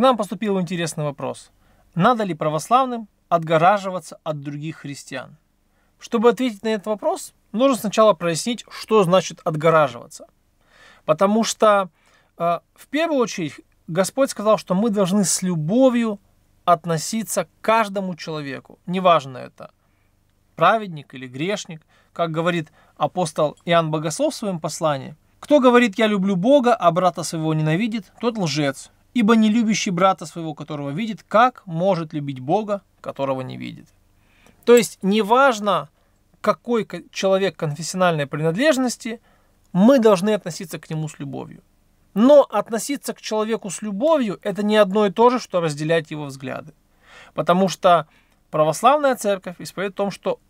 нам поступил интересный вопрос. Надо ли православным отгораживаться от других христиан? Чтобы ответить на этот вопрос, нужно сначала прояснить, что значит отгораживаться. Потому что э, в первую очередь Господь сказал, что мы должны с любовью относиться к каждому человеку. Неважно это праведник или грешник, как говорит апостол Иоанн Богослов в своем послании. Кто говорит «я люблю Бога», а брата своего ненавидит, тот лжец. Ибо не любящий брата своего, которого видит, как может любить Бога, которого не видит? То есть неважно, какой человек конфессиональной принадлежности, мы должны относиться к нему с любовью. Но относиться к человеку с любовью – это не одно и то же, что разделять его взгляды. Потому что православная церковь исповедует о том, что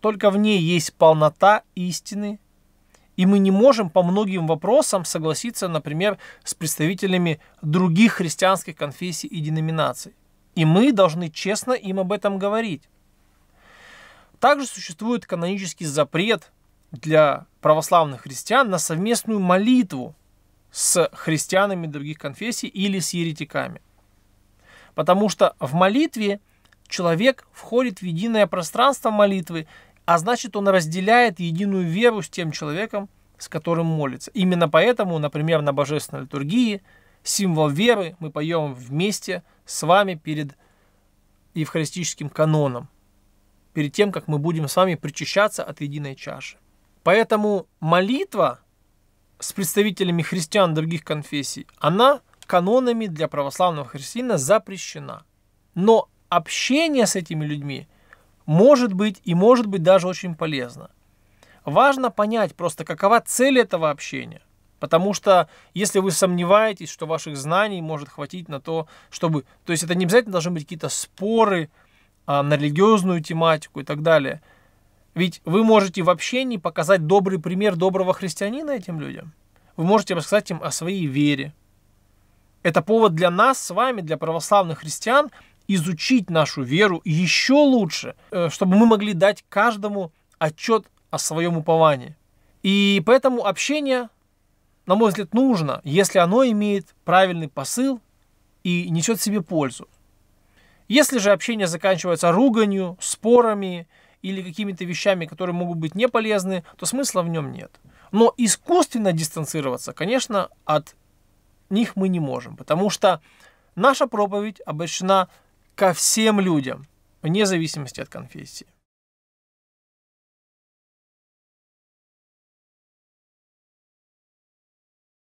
только в ней есть полнота истины и мы не можем по многим вопросам согласиться, например, с представителями других христианских конфессий и деноминаций. И мы должны честно им об этом говорить. Также существует канонический запрет для православных христиан на совместную молитву с христианами других конфессий или с еретиками. Потому что в молитве человек входит в единое пространство молитвы а значит, он разделяет единую веру с тем человеком, с которым молится. Именно поэтому, например, на божественной литургии символ веры мы поем вместе с вами перед евхаристическим каноном, перед тем, как мы будем с вами причащаться от единой чаши. Поэтому молитва с представителями христиан других конфессий, она канонами для православного христианина запрещена. Но общение с этими людьми – может быть и может быть даже очень полезно. Важно понять просто, какова цель этого общения. Потому что если вы сомневаетесь, что ваших знаний может хватить на то, чтобы... То есть это не обязательно должны быть какие-то споры а, на религиозную тематику и так далее. Ведь вы можете в общении показать добрый пример доброго христианина этим людям. Вы можете рассказать им о своей вере. Это повод для нас с вами, для православных христиан, изучить нашу веру еще лучше, э, чтобы мы могли дать каждому отчет о своем уповании. И поэтому общение, на мой взгляд, нужно, если оно имеет правильный посыл и несет себе пользу. Если же общение заканчивается руганью, спорами или какими-то вещами, которые могут быть не полезны, то смысла в нем нет. Но искусственно дистанцироваться, конечно, от них мы не можем, потому что наша проповедь обращена ко всем людям, вне зависимости от конфессии.